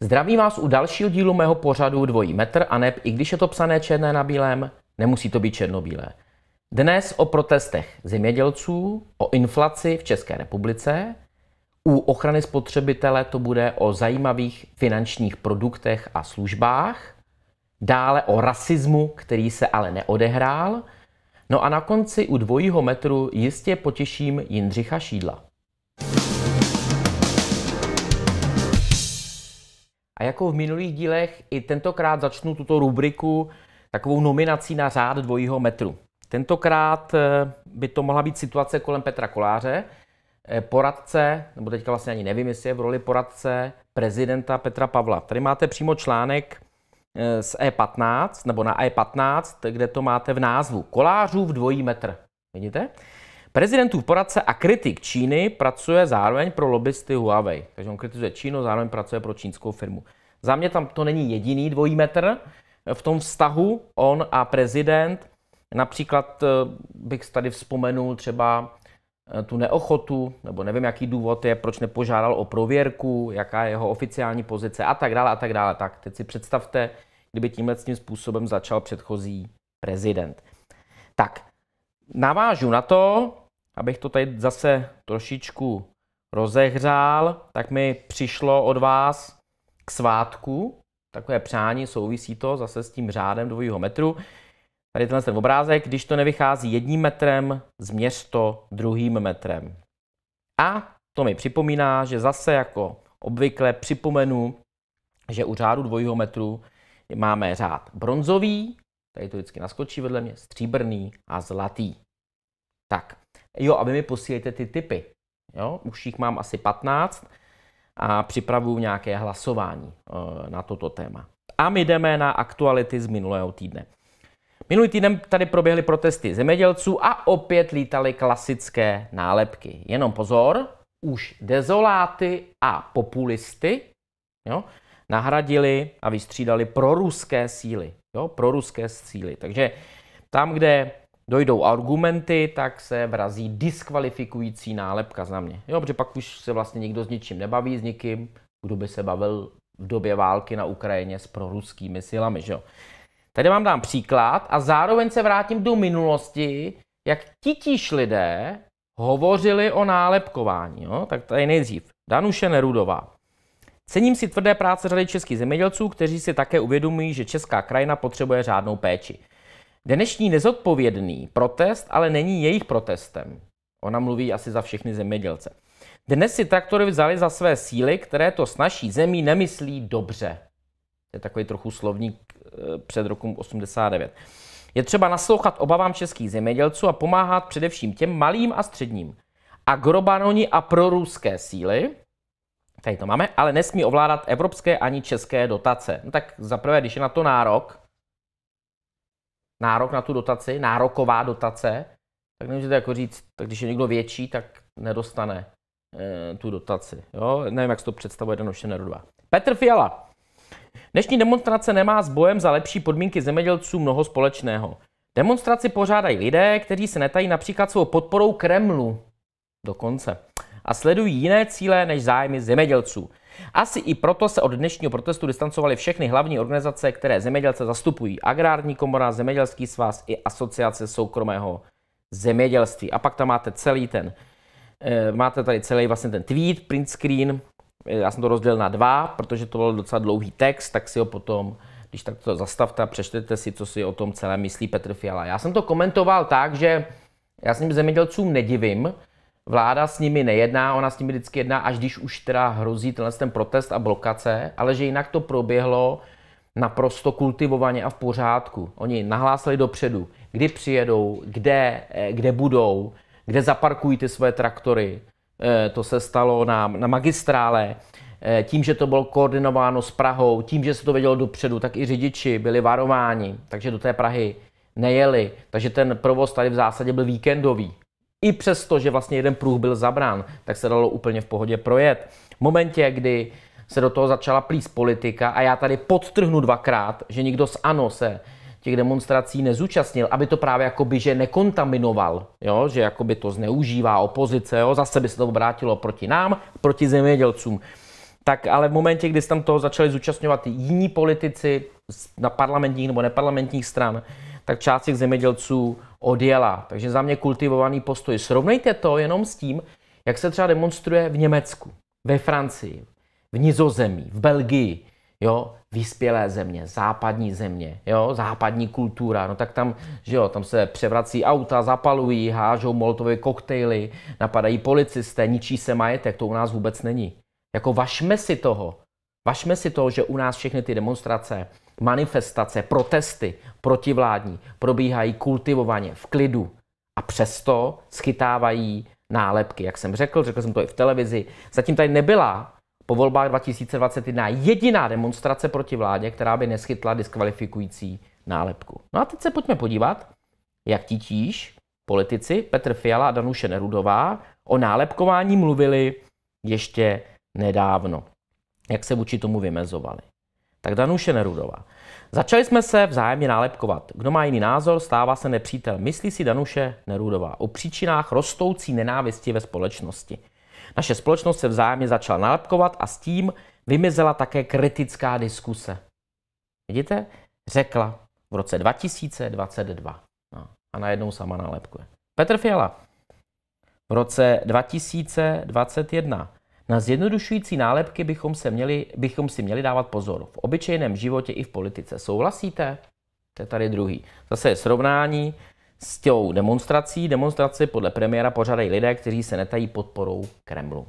Zdravím vás u dalšího dílu mého pořadu Dvojí metr a neb, i když je to psané černé na bílém, nemusí to být černobílé. Dnes o protestech zemědělců, o inflaci v České republice u ochrany spotřebitele to bude o zajímavých finančních produktech a službách, dále o rasismu, který se ale neodehrál, no a na konci u dvojího metru jistě potěším Jindřicha Šídla. A jako v minulých dílech, i tentokrát začnu tuto rubriku takovou nominací na řád dvojího metru. Tentokrát eh, by to mohla být situace kolem Petra Koláře, Eh, poradce, nebo teďka vlastně ani nevím, jestli je v roli poradce prezidenta Petra Pavla. Tady máte přímo článek eh, z E15, nebo na E15, kde to máte v názvu v dvojí metr. Vidíte? Prezidentův poradce a kritik Číny pracuje zároveň pro lobbysty Huawei. Takže on kritizuje Čínu, zároveň pracuje pro čínskou firmu. Za mě tam to není jediný dvojí metr v tom vztahu on a prezident. Například eh, bych tady vzpomenul třeba Eh, tu neochotu, nebo nevím, jaký důvod je, proč nepožádal o prověrku, jaká je jeho oficiální pozice a tak dále a tak dále. Tak teď si představte, kdyby tímhle tím způsobem začal předchozí prezident. Tak, navážu na to, abych to tady zase trošičku rozehřál, tak mi přišlo od vás k svátku, takové přání, souvisí to zase s tím řádem dvojího metru, tady tenhle ten obrázek, když to nevychází jedním metrem, změř to druhým metrem. A to mi připomíná, že zase jako obvykle připomenu, že u řádu dvojího metru máme řád bronzový, tady to vždycky naskočí vedle mě, stříbrný a zlatý. Tak, jo, a vy mi posílejte ty typy. Jo, už jich mám asi 15 a připravuju nějaké hlasování e, na toto téma. A my jdeme na aktuality z minulého týdne. Minulý týden tady proběhly protesty zemědělců a opět lítaly klasické nálepky. Jenom pozor, už dezoláty a populisty jo, nahradili a vystřídali proruské síly. Jo, proruské síly. Takže tam, kde dojdou argumenty, tak se vrazí diskvalifikující nálepka za mě. Jo, protože pak už se vlastně nikdo s ničím nebaví, s nikým, kdo by se bavil v době války na Ukrajině s proruskými silami. Že jo. Tady vám dám příklad a zároveň se vrátím do minulosti, jak titíž lidé hovořili o nálepkování. Jo? Tak tady nejdřív. Danuše Nerudová. Cením si tvrdé práce řady českých zemědělců, kteří si také uvědomují, že česká krajina potřebuje řádnou péči. Dnešní nezodpovědný protest ale není jejich protestem. Ona mluví asi za všechny zemědělce. Dnes si traktory vzali za své síly, které to s naší zemí nemyslí dobře. To je takový trochu slovník Eh, před rokem 89. Je třeba naslouchat obavám českých zemědělců a pomáhat především těm malým a středním. Agrobaroni a proruské síly, tady to máme, ale nesmí ovládat evropské ani české dotace. No tak zaprvé, když je na to nárok, nárok na tu dotaci, nároková dotace, tak nemůžete jako říct, tak když je někdo větší, tak nedostane e, tu dotaci. Jo? Nevím, jak se to představuje Danoše Nerudová. Petr Fiala. Dnešní demonstrace nemá s bojem za lepší podmínky zemědělců mnoho společného. Demonstraci pořádají lidé, kteří se netají například svou podporou Kremlu. Dokonce. A sledují jiné cíle než zájmy zemědělců. Asi i proto se od dnešního protestu distancovaly všechny hlavní organizace, které zemědělce zastupují. Agrární komora, Zemědělský svaz i Asociace soukromého zemědělství. A pak tam máte celý ten, eh, máte tady celý vlastně ten tweet, print screen, já jsem to rozdělil na dva, protože to byl docela dlouhý text, tak si ho potom, když tak to zastavte a přečtete si, co si o tom celé myslí Petr Fiala. Já jsem to komentoval tak, že já s ním zemědělcům nedivím, vláda s nimi nejedná, ona s nimi vždycky jedná, až když už teda hrozí tenhle ten protest a blokace, ale že jinak to proběhlo naprosto kultivovaně a v pořádku. Oni nahlásili dopředu, kdy přijedou, kde, eh, kde budou, kde zaparkují ty své traktory, Eh, to se stalo na, na magistrále, eh, tím, že to bylo koordinováno s Prahou, tím, že se to vědělo dopředu, tak i řidiči byli varováni, takže do té Prahy nejeli. Takže ten provoz tady v zásadě byl víkendový. I přesto, že vlastně jeden pruh byl zabrán, tak se dalo úplně v pohodě projet. V momentě, kdy se do toho začala plíst politika, a já tady podtrhnu dvakrát, že nikdo z ANO se těch demonstrací nezúčastnil, aby to právě jakoby, že nekontaminoval, jo? že jakoby to zneužívá opozice, jo? zase by se to obrátilo proti nám, proti zemědělcům. Tak ale v momentě, kdy se tam toho začali zúčastňovat jiní politici na parlamentních nebo neparlamentních stran, tak část těch zemědělců odjela. Takže za mě kultivovaný postoj. Srovnejte to jenom s tím, jak se třeba demonstruje v Německu, ve Francii, v Nizozemí, v Belgii, jo, vyspělé země, západní země, jo, západní kultura, no tak tam, že jo, tam se převrací auta, zapalují, hážou molotové koktejly, napadají policisté, ničí se majetek, to u nás vůbec není. Jako vašme si toho, vašme si toho, že u nás všechny ty demonstrace, manifestace, protesty protivládní probíhají kultivovaně, v klidu a přesto schytávají nálepky, jak jsem řekl, řekl jsem to i v televizi. Zatím tady nebyla po volbách 2021 jediná demonstrace proti vládě, která by neschytla diskvalifikující nálepku. No a teď se pojďme podívat, jak titíž politici Petr Fiala a Danuše Nerudová o nálepkování mluvili ještě nedávno. Jak se vůči tomu vymezovali. Tak Danuše Nerudová. Začali jsme se vzájemně nálepkovat. Kdo má jiný názor, stává se nepřítel. Myslí si Danuše Nerudová o příčinách rostoucí nenávisti ve společnosti. Naše společnost se vzájemně začala nalepkovat a s tím vymizela také kritická diskuse. Vidíte? Řekla v roce 2022. No. A najednou sama nalepkuje. Petr Fiala v roce 2021. Na zjednodušující nálepky bychom, se měli, bychom si měli dávat pozor. V obyčejném životě i v politice. Souhlasíte? To je tady druhý. Zase je srovnání s tou demonstrací. Demonstraci podle premiéra pořádají lidé, kteří se netají podporou Kremlu.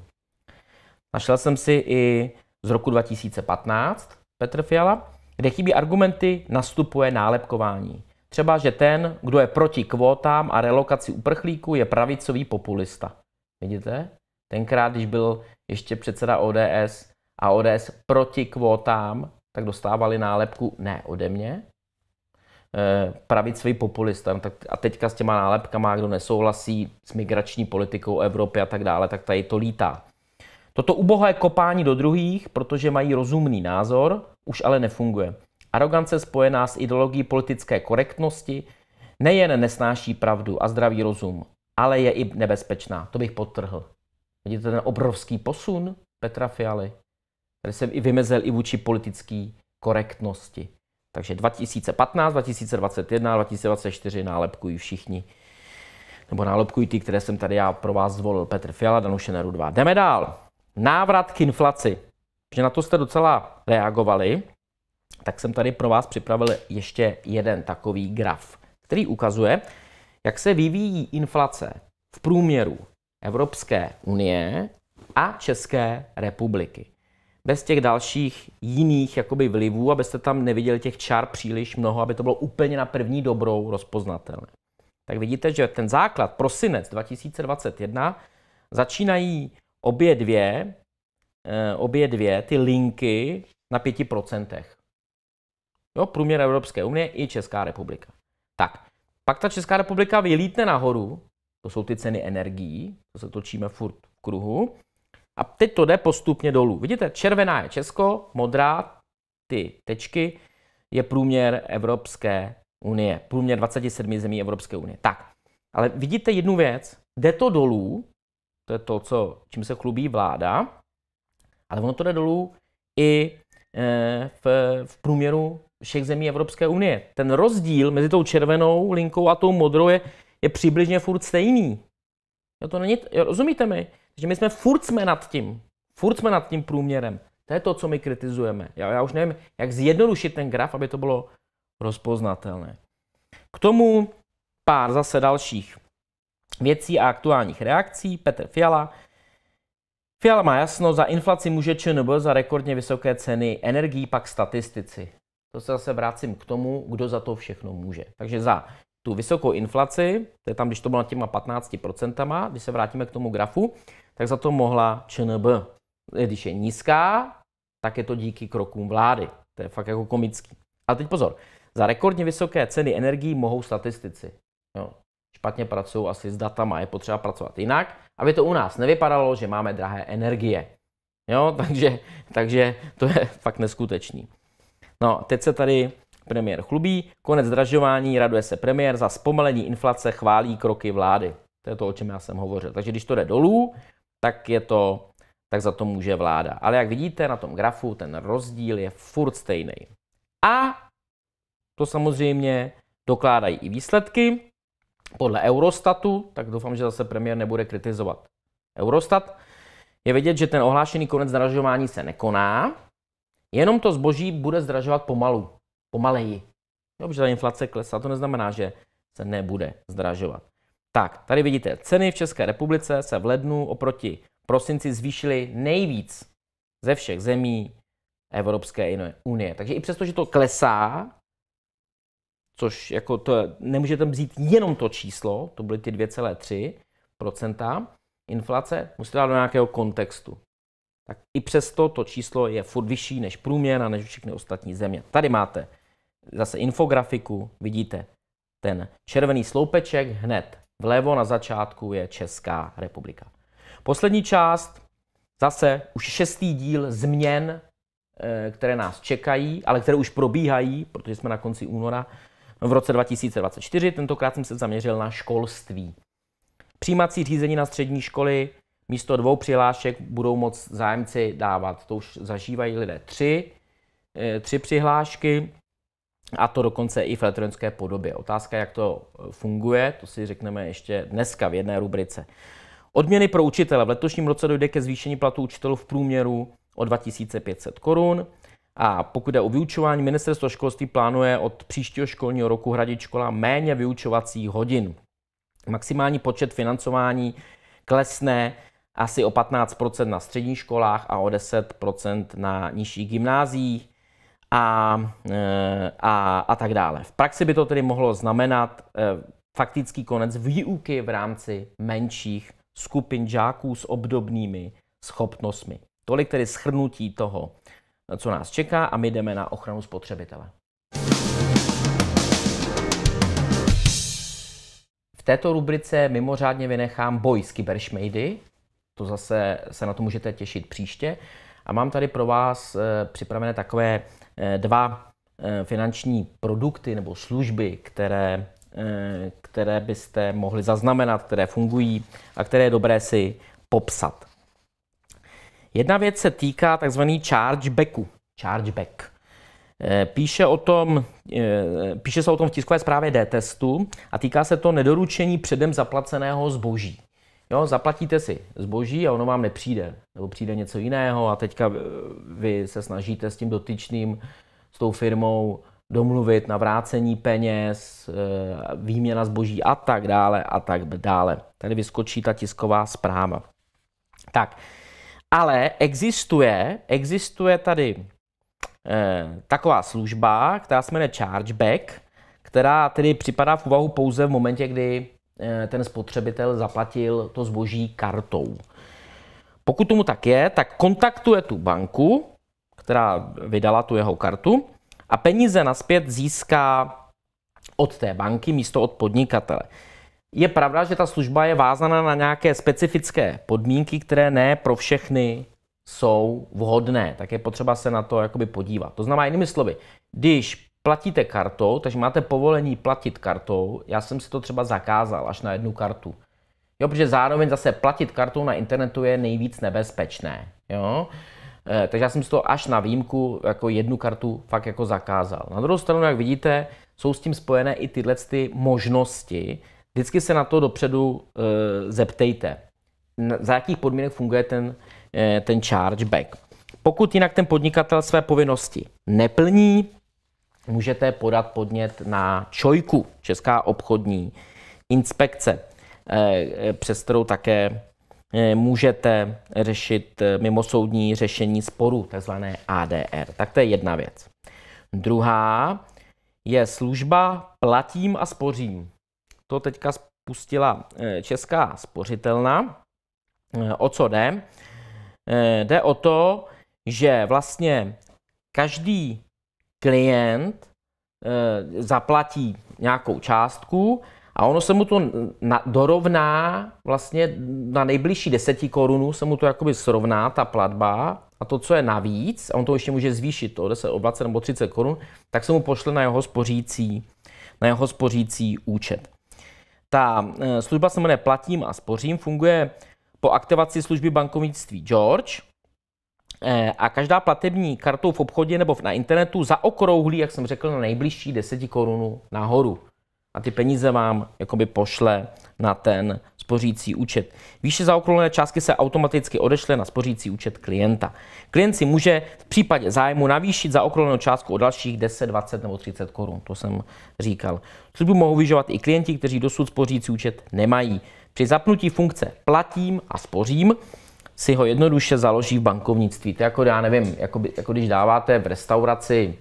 Našel jsem si i z roku 2015 Petr Fiala, kde chybí argumenty, nastupuje nálepkování. Třeba, že ten, kdo je proti kvótám a relokaci uprchlíků, je pravicový populista. Vidíte? Tenkrát, když byl ještě předseda ODS a ODS proti kvótám, tak dostávali nálepku ne ode mě, Eh, pravicový populistem tak a teďka s těma nálepkama, kdo nesouhlasí s migrační politikou Evropy a tak dále, tak tady to lítá. Toto ubohé kopání do druhých, protože mají rozumný názor, už ale nefunguje. Arogance spojená s ideologií politické korektnosti nejen nesnáší pravdu a zdravý rozum, ale je i nebezpečná. To bych podtrhl. Vidíte ten obrovský posun Petra Fialy, který jsem i vymezil i vůči politické korektnosti. Takže 2015, 2021, 2024 nálepkují všichni. Nebo nálepkují ty, které jsem tady já pro vás zvolil. Petr Fiala, Danuše Neru 2. Jdeme dál. Návrat k inflaci. Že na to jste docela reagovali, tak jsem tady pro vás připravil ještě jeden takový graf, který ukazuje, jak se vyvíjí inflace v průměru Evropské unie a České republiky bez těch dalších jiných jakoby vlivů, abyste tam neviděli těch čar příliš mnoho, aby to bylo úplně na první dobrou rozpoznatelné. Tak vidíte, že ten základ prosinec 2021 začínají obě dvě, eh, obě dvě ty linky na 5%. Jo, průměr Evropské unie i Česká republika. Tak, pak ta Česká republika vylítne nahoru, to jsou ty ceny energií, to se točíme furt v kruhu, a teď to jde postupně dolů. Vidíte, červená je Česko, modrá, ty tečky, je průměr Evropské unie. Průměr 27 zemí Evropské unie. Tak, ale vidíte jednu věc. Jde to dolů, to je to, co, čím se chlubí vláda, ale ono to jde dolů i e, v, v průměru všech zemí Evropské unie. Ten rozdíl mezi tou červenou linkou a tou modrou je, je přibližně furt stejný. Jo, to není, rozumíte mi? Takže my jsme furt jsme nad tím. Furt jsme nad tím průměrem. To je to, co my kritizujeme. Já, já už nevím, jak zjednodušit ten graf, aby to bylo rozpoznatelné. K tomu pár zase dalších věcí a aktuálních reakcí. Petr Fiala. Fiala má jasno, za inflaci může ČNB za rekordně vysoké ceny energií pak statistici. To se zase vracím k tomu, kdo za to všechno může. Takže za tu vysokou inflaci, to je tam, když to bylo nad těma 15%, když se vrátíme k tomu grafu, tak za to mohla ČNB. Když je nízká, tak je to díky krokům vlády. To je fakt jako komický. A teď pozor, za rekordně vysoké ceny energií mohou statistici. Jo. Špatně pracují asi s datama, je potřeba pracovat jinak, aby to u nás nevypadalo, že máme drahé energie. Jo, takže, takže to je fakt neskutečný. No, teď se tady Premiér chlubí, konec zdražování, raduje se premiér, za zpomalení inflace chválí kroky vlády. To je to, o čem já jsem hovořil. Takže když to jde dolů, tak je to, tak za to může vláda. Ale jak vidíte na tom grafu, ten rozdíl je furt stejný. A to samozřejmě dokládají i výsledky. Podle Eurostatu, tak doufám, že zase premiér nebude kritizovat Eurostat, je vidět, že ten ohlášený konec zdražování se nekoná, jenom to zboží bude zdražovat pomalu pomaleji. Dobře, ta inflace klesá, to neznamená, že se nebude zdražovat. Tak, tady vidíte, ceny v České republice se v lednu oproti prosinci zvýšily nejvíc ze všech zemí Evropské unie. Takže i přesto, že to klesá, což jako to je, nemůžete vzít jenom to číslo, to byly ty 2,3 inflace, musíte dát do nějakého kontextu. Tak i přesto to číslo je furt vyšší než průměr a než všechny ostatní země. Tady máte zase infografiku, vidíte ten červený sloupeček hned vlevo na začátku je Česká republika. Poslední část, zase už šestý díl změn, eh, které nás čekají, ale které už probíhají, protože jsme na konci února no, v roce 2024. Tentokrát jsem se zaměřil na školství. Přijímací řízení na střední školy místo dvou přihlášek budou moc zájemci dávat. To už zažívají lidé tři, eh, tři přihlášky a to dokonce i v elektronické podobě. Otázka, jak to e, funguje, to si řekneme ještě dneska v jedné rubrice. Odměny pro učitele. V letošním roce dojde ke zvýšení platů učitelů v průměru o 2500 korun. A pokud jde o vyučování, ministerstvo školství plánuje od příštího školního roku hradit škola méně vyučovacích hodin. Maximální počet financování klesne asi o 15 na středních školách a o 10 na nižších gymnáziích a, eh, a, a tak dále. V praxi by to tedy mohlo znamenat eh, faktický konec výuky v rámci menších skupin žáků s obdobnými schopnostmi. Tolik tedy schrnutí toho, co nás čeká a my jdeme na ochranu spotřebitele. V této rubrice mimořádně vynechám boj s kyberšmejdy, to zase se na to můžete těšit příště. A mám tady pro vás eh, připravené takové Eh, dva eh, finanční produkty nebo služby, které, eh, které byste mohli zaznamenat, které fungují a které je dobré si popsat. Jedna věc se týká tzv. chargebacku. Chargeback. Píše, o tom, píše se o tom v tiskové zprávě D-testu a týká se to nedoručení předem zaplaceného zboží. Jo, zaplatíte si zboží a ono vám nepřijde, nebo přijde něco jiného a teďka eh, vy se snažíte s tím dotyčným, s tou firmou domluvit na vrácení peněz, eh, výměna zboží a tak dále a tak dále. Tady vyskočí ta tisková zpráva. Tak, ale existuje, existuje tady eh, taková služba, která se jmenuje chargeback, která tedy připadá v úvahu pouze v momentě, kdy Eh, ten spotřebitel zaplatil to zboží kartou. Pokud tomu tak je, tak kontaktuje tu banku, která vydala tu jeho kartu, a peníze naspět získá od té banky místo od podnikatele. Je pravda, že ta služba je vázaná na nějaké specifické podmínky, které ne pro všechny jsou vhodné, tak je potřeba se na to jakoby podívat. To znamená jinými slovy, když platíte kartou, takže máte povolení platit kartou. Já jsem si to třeba zakázal až na jednu kartu. Jo, protože zároveň zase platit kartou na internetu je nejvíc nebezpečné. Jo? E, takže já jsem si to až na výjimku jako jednu kartu fakt jako zakázal. Na druhou stranu, jak vidíte, jsou s tím spojené i tyhle ty možnosti. Vždycky se na to dopředu e, zeptejte, za jakých podmínek funguje ten, e, ten chargeback. Pokud jinak ten podnikatel své povinnosti neplní, můžete podat podnět na Čojku, Česká obchodní inspekce, eh, eh, přes kterou také eh, můžete řešit mimosoudní řešení sporu, takzvané ADR. Tak to je jedna věc. Druhá je služba platím a spořím. To teďka spustila Česká spořitelna. O co jde? Jde o to, že vlastně každý klient eh, zaplatí nějakou částku a ono se mu to na, dorovná vlastně na nejbližší deseti korunu se mu to jakoby srovná ta platba a to, co je navíc, a on to ještě může zvýšit to 10, 20 nebo 30 korun, tak se mu pošle na jeho spořící, na jeho spořící účet. Ta eh, služba se jmenuje Platím a spořím, funguje po aktivaci služby bankovnictví George, Eh, a každá platební kartou v obchodě nebo na internetu zaokrouhlí, jak jsem řekl, na nejbližší 10 korunu nahoru. A ty peníze vám jakoby pošle na ten spořící účet. Výše zaokrouhlené částky se automaticky odešle na spořící účet klienta. Klient si může v případě zájmu navýšit zaokrouhlenou částku o dalších 10, 20 nebo 30 korun. To jsem říkal. Službu mohou vyžovat i klienti, kteří dosud spořící účet nemají. Při zapnutí funkce platím a spořím si ho jednoduše založí v bankovnictví. To je jako, já nevím, jako, by, jako když dáváte v restauraci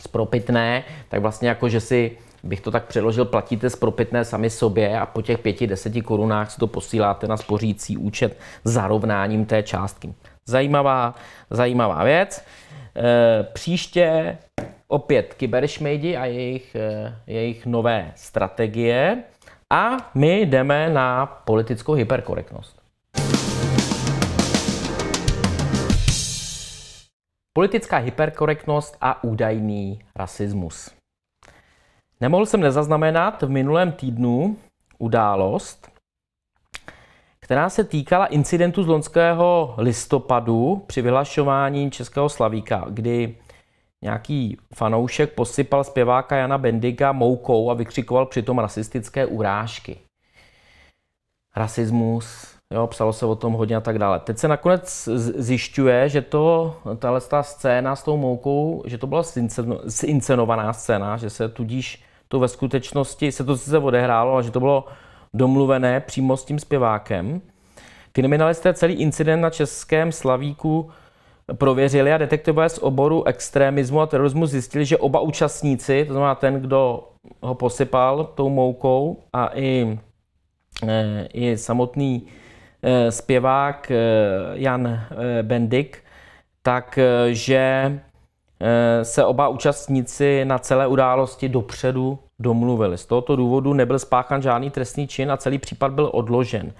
z propitné, tak vlastně jako, že si bych to tak přeložil, platíte z propitné sami sobě a po těch pěti, deseti korunách si to posíláte na spořící účet zarovnáním té částky. Zajímavá, zajímavá věc. E, příště opět kyberšmejdi a jejich, e, jejich nové strategie. A my jdeme na politickou hyperkorektnost. Politická hyperkorektnost a údajný rasismus. Nemohl jsem nezaznamenat v minulém týdnu událost, která se týkala incidentu z loňského listopadu při vyhlašování Českého slavíka, kdy nějaký fanoušek posypal zpěváka Jana Bendiga moukou a vykřikoval přitom rasistické urážky. Rasismus, Jo, psalo se o tom hodně a tak dále. Teď se nakonec zjišťuje, že to, tahle ta scéna s tou moukou, že to byla zincenovaná scéna, že se tudíž to ve skutečnosti, se to sice odehrálo, ale že to bylo domluvené přímo s tím zpěvákem. Kriminalisté celý incident na českém Slavíku prověřili a detektivové z oboru extremismu a terorismu zjistili, že oba účastníci, to znamená ten, kdo ho posypal tou moukou a i, e, i samotný Eh, zpěvák eh, Jan eh, Bendik, takže se oba účastníci na celé události dopředu domluvili. Z tohoto důvodu nebyl spáchan žádný trestný čin a celý případ byl odložen.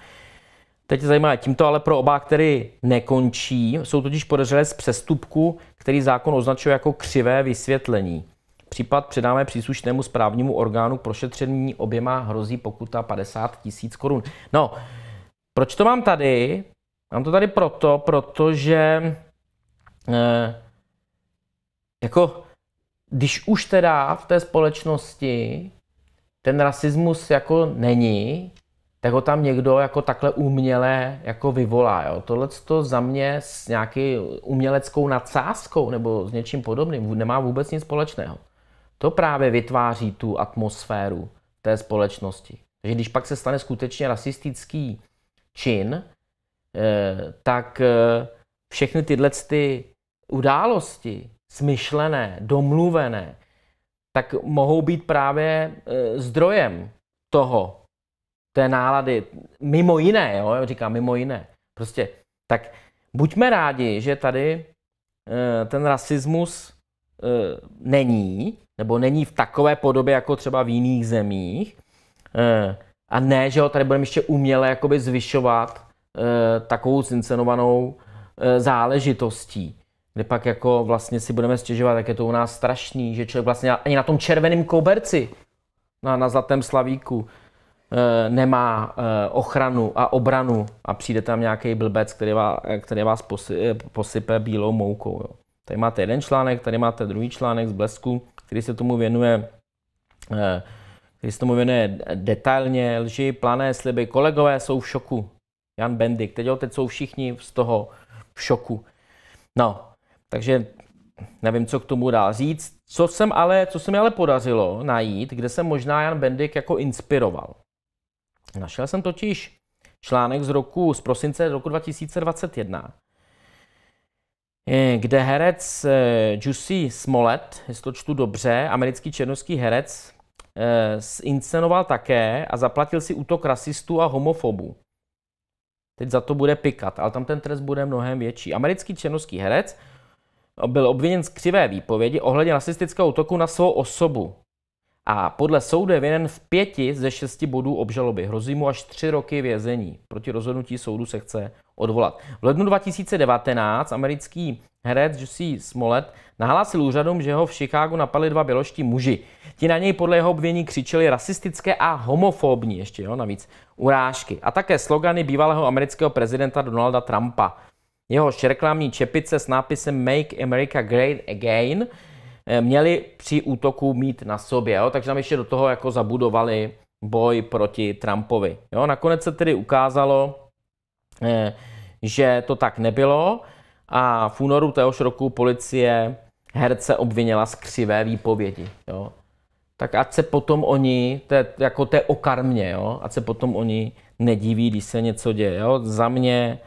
Teď je zajímavé, tímto ale pro oba který nekončí, jsou totiž podezřelé z přestupku, který zákon označuje jako křivé vysvětlení. Případ předáme příslušnému správnímu orgánu k prošetření oběma hrozí pokuta 50 tisíc korun. No, proč to mám tady? Mám to tady proto, protože eh, jako když už teda v té společnosti ten rasismus jako není, tak ho tam někdo jako takhle uměle jako vyvolá. Jo. Tohle to za mě s nějaký uměleckou nadsázkou nebo s něčím podobným nemá vůbec nic společného. To právě vytváří tu atmosféru té společnosti. Takže když pak se stane skutečně rasistický čin, eh, tak eh, všechny tyhle ty události, smyšlené, domluvené, tak mohou být právě eh, zdrojem toho, té nálady, mimo jiné, jo, říkám mimo jiné. Prostě, tak buďme rádi, že tady ten rasismus není, nebo není v takové podobě, jako třeba v jiných zemích, a ne, že ho tady budeme ještě uměle jakoby zvyšovat e, takovou zincenovanou e, záležitostí. Kde pak jako vlastně si budeme stěžovat, jak je to u nás strašný, že člověk vlastně ani na tom červeném koberci, na, na zlatém slavíku, e, nemá e, ochranu a obranu a přijde tam nějaký blbec, který, vás, který vás posy, posype bílou moukou. Jo. Tady máte jeden článek, tady máte druhý článek z Blesku, který se tomu věnuje e, který se tomu věnuje detailně, lži, plané sliby. Kolegové jsou v šoku. Jan Bendik, teď, jo, teď jsou všichni z toho v šoku. No, takže nevím, co k tomu dá říct. Co, jsem ale, co se mi ale podařilo najít, kde jsem možná Jan Bendik jako inspiroval. Našel jsem totiž článek z roku, z prosince roku 2021, kde herec eh, Jussi Smollett, jestli to čtu dobře, americký černovský herec, Eh, zinscenoval také a zaplatil si útok rasistů a homofobů. Teď za to bude pikat, ale tam ten trest bude mnohem větší. Americký černoský herec byl obviněn z křivé výpovědi ohledně rasistického útoku na svou osobu a podle soudu je vinen v pěti ze šesti bodů obžaloby. Hrozí mu až tři roky vězení. Proti rozhodnutí soudu se chce odvolat. V lednu 2019 americký herec Jussi Smollett nahlásil úřadům, že ho v Chicagu napadli dva běloští muži. Ti na něj podle jeho obvění křičeli rasistické a homofobní, ještě jo, navíc, urážky. A také slogany bývalého amerického prezidenta Donalda Trumpa. Jeho reklamní čepice s nápisem Make America Great Again – Eh, měli při útoku mít na sobě. Jo? Takže tam ještě do toho jako zabudovali boj proti Trumpovi. Jo? Nakonec se tedy ukázalo, eh, že to tak nebylo a v únoru téhož roku policie herce obvinila z křivé výpovědi. Jo? Tak ať se potom oni, to je, jako to je o karmě, jo? ať se potom oni nedíví, když se něco děje. Jo? Za mě,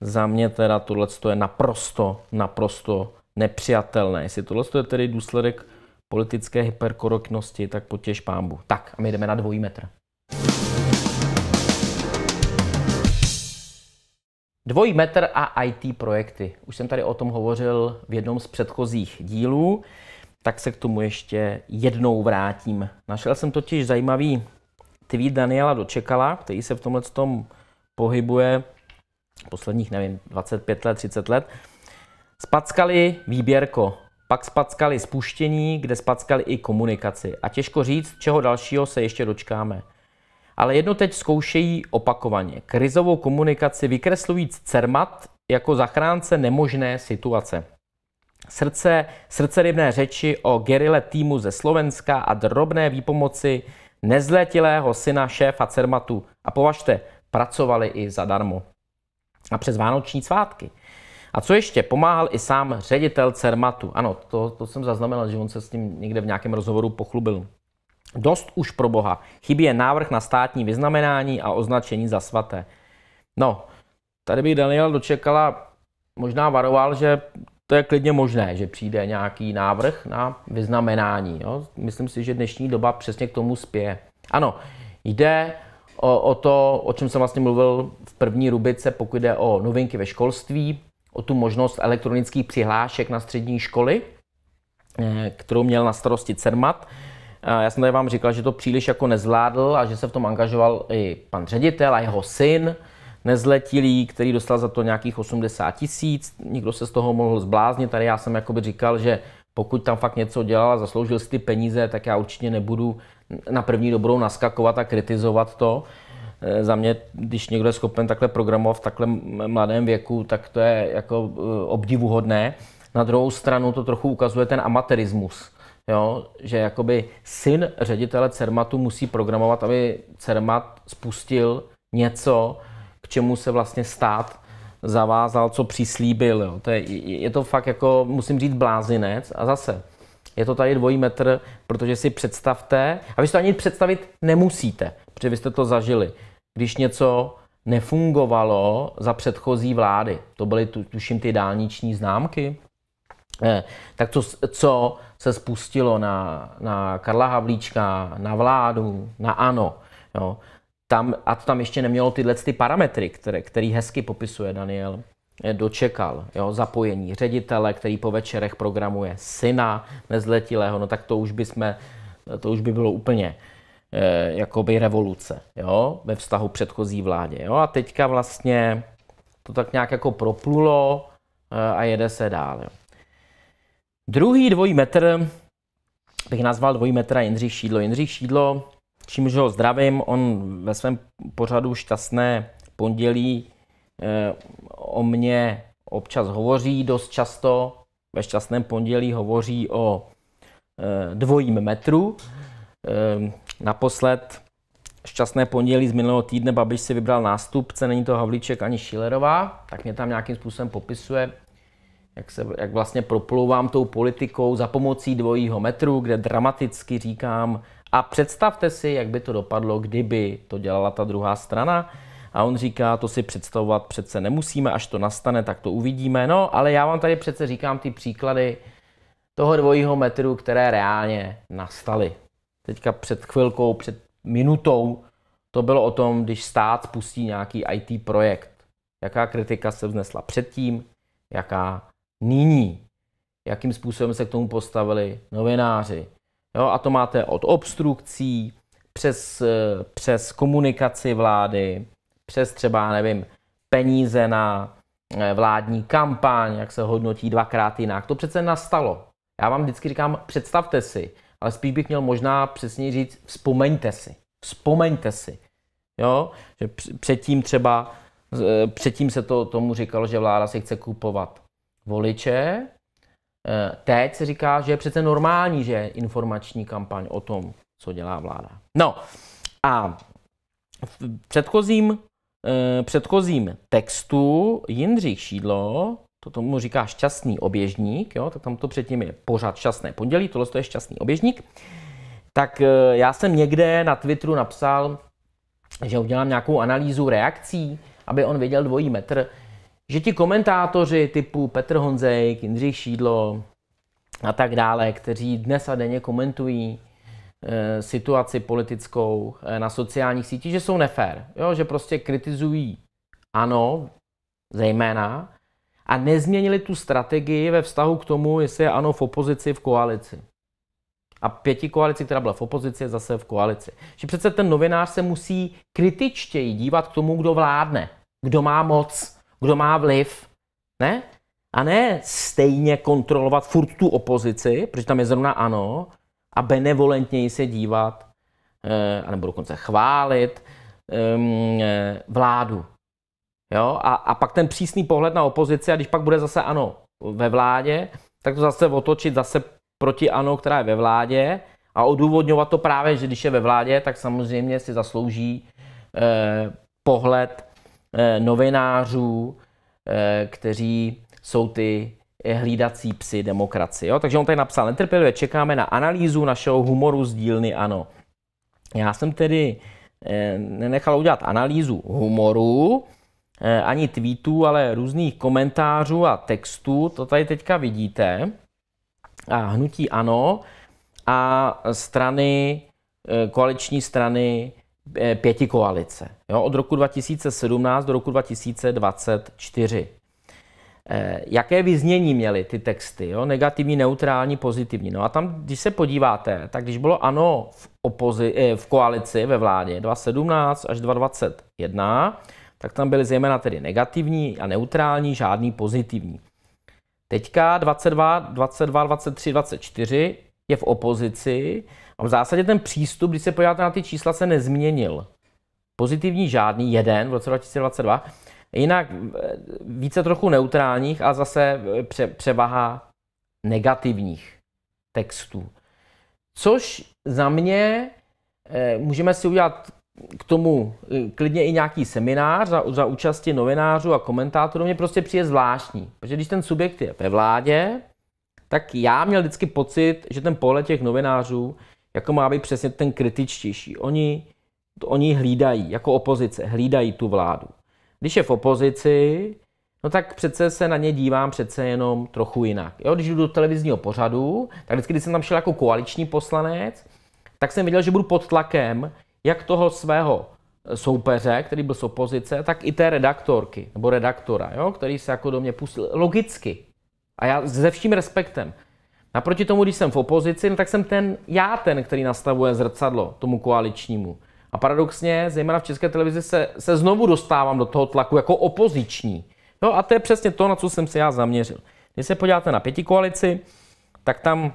za mě teda tohle je naprosto, naprosto nepřijatelné. Jestli tohle je tedy důsledek politické hyperkoroknosti, tak potěž pámbu. Tak a my jdeme na dvojí metr. Dvojí metr a IT projekty. Už jsem tady o tom hovořil v jednom z předchozích dílů, tak se k tomu ještě jednou vrátím. Našel jsem totiž zajímavý tweet Daniela Dočekala, který se v tomhle tom pohybuje posledních, nevím, 25 let, 30 let Spackali výběrko, pak spackali spuštění, kde spackali i komunikaci. A těžko říct, čeho dalšího se ještě dočkáme. Ale jedno teď zkoušejí opakovaně. Krizovou komunikaci vykreslují CERMAT jako zachránce nemožné situace. Srdce, srdcerybné řeči o gerile týmu ze Slovenska a drobné výpomoci nezletilého syna šéfa Cermatu. A považte, pracovali i zadarmo. A přes vánoční svátky – a co ještě, pomáhal i sám ředitel Cermatu. Ano, to, to jsem zaznamenal, že on se s tím někde v nějakém rozhovoru pochlubil. Dost už pro boha. Chybí je návrh na státní vyznamenání a označení za svaté. No, tady by Daniel dočekala, možná varoval, že to je klidně možné, že přijde nějaký návrh na vyznamenání. Jo? Myslím si, že dnešní doba přesně k tomu spěje. Ano, jde o, o to, o čem jsem vlastně mluvil v první rubice, pokud jde o novinky ve školství o tu možnost elektronických přihlášek na střední školy, eh, kterou měl na starosti CERMAT. Eh, já jsem tady vám říkal, že to příliš jako nezvládl a že se v tom angažoval i pan ředitel a jeho syn, nezletilý, který dostal za to nějakých 80 tisíc. Nikdo se z toho mohl zbláznit. Tady já jsem jakoby říkal, že pokud tam fakt něco dělal a zasloužil si ty peníze, tak já určitě nebudu na první dobrou naskakovat a kritizovat to. Eh, za mě, když někdo je schopen takhle programovat v takhle mladém věku, tak to je jako eh, obdivuhodné. Na druhou stranu to trochu ukazuje ten amaterismus. Jo, že jakoby syn ředitele Cermatu musí programovat, aby Cermat spustil něco, k čemu se vlastně stát zavázal, co přislíbil. Jo. To je, je to fakt jako, musím říct, blázinec. A zase, je to tady dvojí metr, protože si představte, a vy si to ani představit nemusíte, protože vy jste to zažili když něco nefungovalo za předchozí vlády. To byly, tu, tuším, ty dálniční známky. Eh, tak co, co se spustilo na, na Karla Havlíčka, na vládu, na ANO. Jo. Tam, a to tam ještě nemělo tyhle ty parametry, které, který hezky popisuje Daniel eh, dočekal. Jo, zapojení ředitele, který po večerech programuje syna nezletilého, no tak to už by, jsme, to už by bylo úplně Eh, jakoby revoluce jo, ve vztahu předchozí vládě. Jo. A teďka vlastně to tak nějak jako proplulo eh, a jede se dál. Jo. Druhý dvojí metr bych nazval dvojí metra Jindřich Šídlo. Jindřich Šídlo, čímž ho zdravím, on ve svém pořadu Šťastné pondělí eh, o mně občas hovoří dost často. Ve Šťastném pondělí hovoří o dvojím metru. Naposled šťastné pondělí z minulého týdne Babiš si vybral nástupce, není to Havlíček ani Šilerová, tak mě tam nějakým způsobem popisuje, jak, se, jak vlastně proplouvám tou politikou za pomocí dvojího metru, kde dramaticky říkám, a představte si, jak by to dopadlo, kdyby to dělala ta druhá strana. A on říká, to si představovat přece nemusíme, až to nastane, tak to uvidíme. No, ale já vám tady přece říkám ty příklady toho dvojího metru, které reálně nastaly teďka před chvilkou, před minutou, to bylo o tom, když stát spustí nějaký IT projekt. Jaká kritika se vznesla předtím, jaká nyní, jakým způsobem se k tomu postavili novináři. Jo, a to máte od obstrukcí, přes, eh, přes komunikaci vlády, přes třeba, nevím, peníze na eh, vládní kampaň, jak se hodnotí dvakrát jinak. To přece nastalo. Já vám vždycky říkám, představte si, ale spíš bych měl možná přesně říct, vzpomeňte si, vzpomeňte si, jo, že předtím třeba, eh, předtím se to tomu říkalo, že vláda si chce kupovat voliče, eh, teď se říká, že je přece normální, že je informační kampaň o tom, co dělá vláda. No a v předchozím, eh, předchozím textu Jindřich Šídlo to tomu říká šťastný oběžník, jo, tak tam to předtím je pořád šťastné pondělí, tohle je šťastný oběžník, tak e, já jsem někde na Twitteru napsal, že udělám nějakou analýzu reakcí, aby on věděl dvojí metr, že ti komentátoři typu Petr Honzejk, Jindřich Šídlo a tak dále, kteří dnes a denně komentují e, situaci politickou e, na sociálních sítích, že jsou nefér, jo, že prostě kritizují ano, zejména, a nezměnili tu strategii ve vztahu k tomu, jestli je ano v opozici, v koalici. A pěti koalici, která byla v opozici, je zase v koalici. Že přece ten novinář se musí kritičtěji dívat k tomu, kdo vládne, kdo má moc, kdo má vliv, ne? A ne stejně kontrolovat furt tu opozici, protože tam je zrovna ano, a benevolentněji se dívat, e, eh, anebo dokonce chválit ehm, eh, vládu. Jo? A, a pak ten přísný pohled na opozici, a když pak bude zase ano ve vládě, tak to zase otočit zase proti ano, která je ve vládě a odůvodňovat to právě, že když je ve vládě, tak samozřejmě si zaslouží eh, pohled eh, novinářů, eh, kteří jsou ty hlídací psy demokracie. Jo? Takže on tady napsal, netrpělivě čekáme na analýzu našeho humoru z dílny ANO. Já jsem tedy eh, nenechal udělat analýzu humoru, Eh, ani tweetů, ale různých komentářů a textů. To tady teďka vidíte. A hnutí ano a strany, eh, koaliční strany eh, pěti koalice. Jo, od roku 2017 do roku 2024. Jaké vyznění měly ty texty? Jo? Negativní, neutrální, pozitivní. No a tam, když se podíváte, tak když bylo ano v, opozi, v koalici, ve vládě 2017 až 2021, tak tam byly zejména tedy negativní a neutrální, žádný pozitivní. Teďka 22, 22, 23, 24 je v opozici a v zásadě ten přístup, když se podíváte na ty čísla, se nezměnil. Pozitivní žádný, jeden v roce 2022, jinak eh, více trochu neutrálních a zase eh, pře- převaha negativních textů. Což za mě eh, můžeme si udělat k tomu eh, klidně i nějaký seminář za, za účasti novinářů a komentátorů mě prostě přijde zvláštní. Protože když ten subjekt je ve vládě, tak já měl vždycky pocit, že ten pohled těch novinářů jako má být přesně ten kritičtější. Oni, to oni hlídají, jako opozice, hlídají tu vládu. Když je v opozici, no tak přece se na ně dívám přece jenom trochu jinak. Jo, když jdu do televizního pořadu, tak vždycky, když jsem tam šel jako koaliční poslanec, tak jsem viděl, že budu pod tlakem, jak toho svého eh, soupeře, který byl z opozice, tak i té redaktorky, nebo redaktora, jo, který se jako do mě pustil. Logicky. A já se vším respektem. Naproti tomu, když jsem v opozici, no, tak jsem ten, já ten, který nastavuje zrcadlo tomu koaličnímu. A paradoxně, zejména v české televizi, se, se znovu dostávám do toho tlaku jako opoziční. No a to je přesně to, na co jsem se já zaměřil. Když se podíváte na pěti koalici, tak tam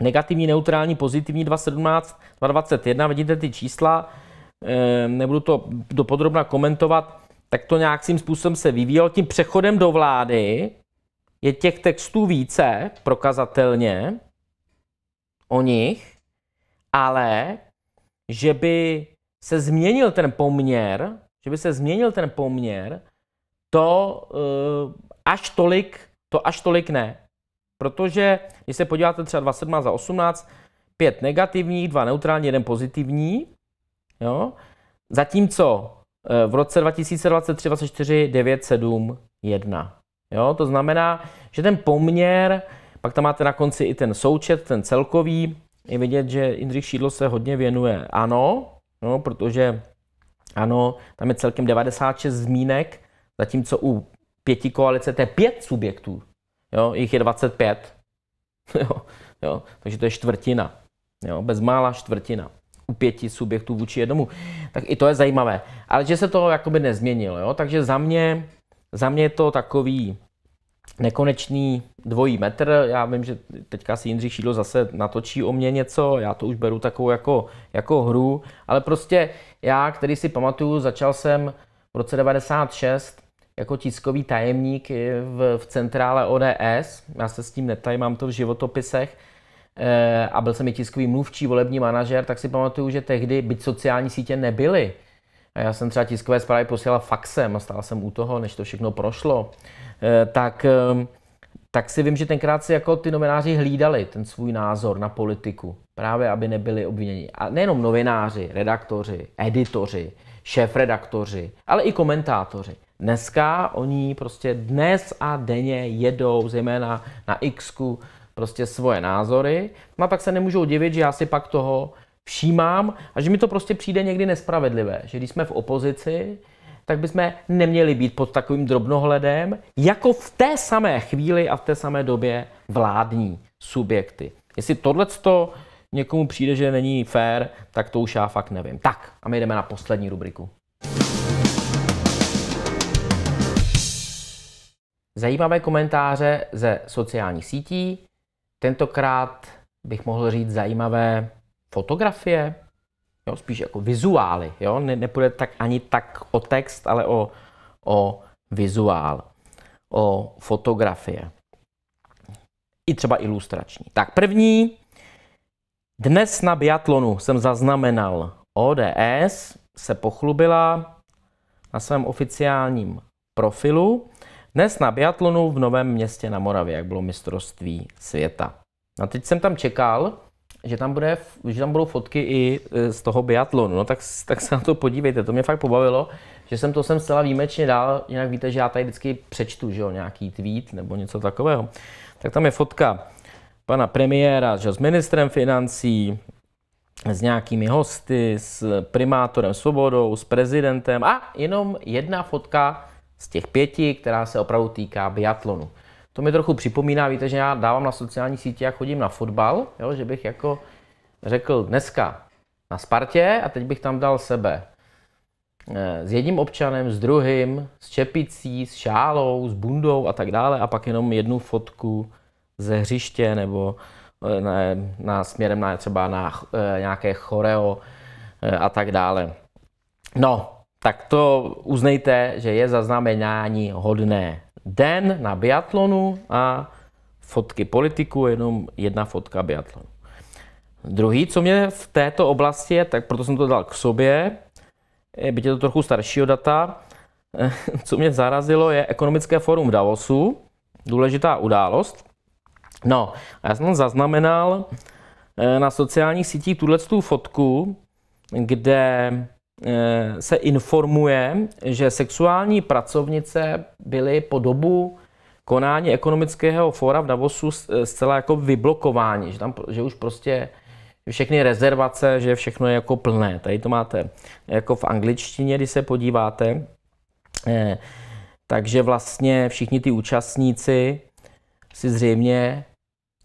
negativní, neutrální, pozitivní 2017, 221, vidíte ty čísla, eh, nebudu to dopodrobna komentovat, tak to nějakým způsobem se vyvíjelo. Tím přechodem do vlády je těch textů více, prokazatelně, o nich, ale že by se změnil ten poměr, že by se změnil ten poměr, to eh, až tolik, to až tolik ne. Protože když se podíváte třeba 27 za 18, 5 negativních, 2 neutrální, 1 pozitivní, jo? zatímco e, v roce 2023 24 Jo? To znamená, že ten poměr, pak tam máte na konci i ten součet, ten celkový, je vidět, že Indřich Šídlo se hodně věnuje ano, no, protože ano, tam je celkem 96 zmínek, zatímco u pěti koalice to je pět subjektů, jo, jich je 25. jo, jo, takže to je čtvrtina. Jo, bezmála čtvrtina u pěti subjektů vůči jednomu. Tak i to je zajímavé. Ale že se to jakoby nezměnilo. Jo? Takže za mě, za mě je to takový nekonečný dvojí metr. Já vím, že teďka si Jindřich Šídlo zase natočí o mě něco, já to už beru takovou jako, jako hru, ale prostě já, který si pamatuju, začal jsem v roce 96 jako tiskový tajemník v, v centrále ODS. Já se s tím netajím, mám to v životopisech e, a byl jsem i tiskový mluvčí, volební manažer, tak si pamatuju, že tehdy, byť sociální sítě nebyly, a já jsem třeba tiskové zprávy posílal faxem a stál jsem u toho, než to všechno prošlo, e, tak, e, tak si vím, že tenkrát si jako ty novináři hlídali ten svůj názor na politiku, právě aby nebyli obviněni. A nejenom novináři, redaktoři, editoři, šéf-redaktoři, ale i komentátoři. Dneska oni prostě dnes a denně jedou, zejména na X, prostě svoje názory. No a se nemůžou divit, že já si pak toho všímám a že mi to prostě přijde někdy nespravedlivé, že když jsme v opozici, tak bychom neměli být pod takovým drobnohledem, jako v té samé chvíli a v té samé době vládní subjekty. Jestli tohleto někomu přijde, že není fér, tak to už já fakt nevím. Tak a my jdeme na poslední rubriku. Zajímavé komentáře ze sociálních sítí, tentokrát bych mohl říct zajímavé fotografie, jo, spíš jako vizuály. Jo? Ne, nepůjde tak ani tak o text, ale o, o vizuál, o fotografie. I třeba ilustrační. Tak první, dnes na biatlonu jsem zaznamenal ODS, se pochlubila na svém oficiálním profilu, dnes na biatlonu v Novém městě na Moravě, jak bylo mistrovství světa. A teď jsem tam čekal, že tam, bude, že tam budou fotky i e, z toho biatlonu. No tak, tak se na to podívejte, to mě fakt pobavilo, že jsem to sem zcela výjimečně dal, jinak víte, že já tady vždycky přečtu, že jo, nějaký tweet nebo něco takového. Tak tam je fotka pana premiéra, že s ministrem financí, s nějakými hosty, s primátorem Svobodou, s prezidentem a jenom jedna fotka z těch pěti, která se opravdu týká biatlonu. To mi trochu připomíná, víte, že já dávám na sociální sítě a chodím na fotbal, jo, že bych jako řekl dneska na Spartě a teď bych tam dal sebe. Eh, s jedním občanem, s druhým, s čepicí, s šálou, s bundou a tak dále a pak jenom jednu fotku ze hřiště nebo eh, ne, na, směrem na třeba na e, nějaké choreo e, a tak dále. No, tak to uznejte, že je zaznamenání hodné. Den na biatlonu a fotky politiku jenom jedna fotka biatlonu. Druhý, co mě v této oblasti tak proto jsem to dal k sobě, byť je to trochu staršího data, co mě zarazilo, je ekonomické fórum v Davosu, důležitá událost. No, já jsem zaznamenal eh, na sociálních sítích tuhle fotku, kde Eh, se informuje, že sexuální pracovnice byly po dobu konání ekonomického fóra v Davosu eh, zcela jako vyblokování, že, tam, že už prostě všechny rezervace, že všechno je jako plné. Tady to máte jako v angličtině, když se podíváte. Eh, takže vlastně všichni ty účastníci si zřejmě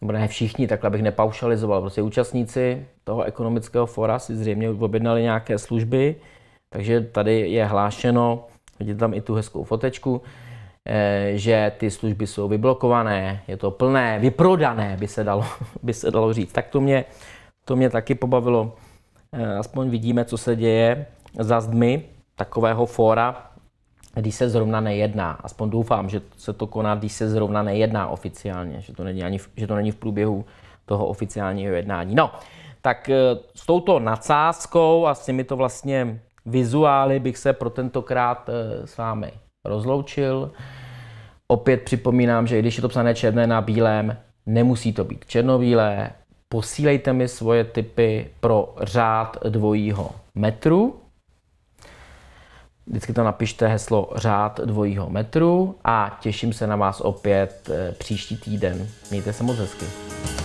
nebo ne všichni, takhle bych nepaušalizoval, prostě účastníci toho ekonomického fora si zřejmě objednali nějaké služby, takže tady je hlášeno, vidíte tam i tu hezkou fotečku, eh, že ty služby jsou vyblokované, je to plné, vyprodané, by se dalo, by se dalo říct. Tak to mě, to mě taky pobavilo. Eh, aspoň vidíme, co se děje za zdmi takového fóra, když se zrovna nejedná. Aspoň doufám, že se to koná, když se zrovna nejedná oficiálně, že to není, ani, že to není v průběhu toho oficiálního jednání. No, tak e, s touto nadsázkou a s těmito vlastně vizuály bych se pro tentokrát e, s vámi rozloučil. Opět připomínám, že i když je to psané černé na bílém, nemusí to být černobílé. Posílejte mi svoje typy pro řád dvojího metru. Vždycky tam napište heslo řád dvojího metru a těším se na vás opět eh, příští týden. Mějte se moc hezky.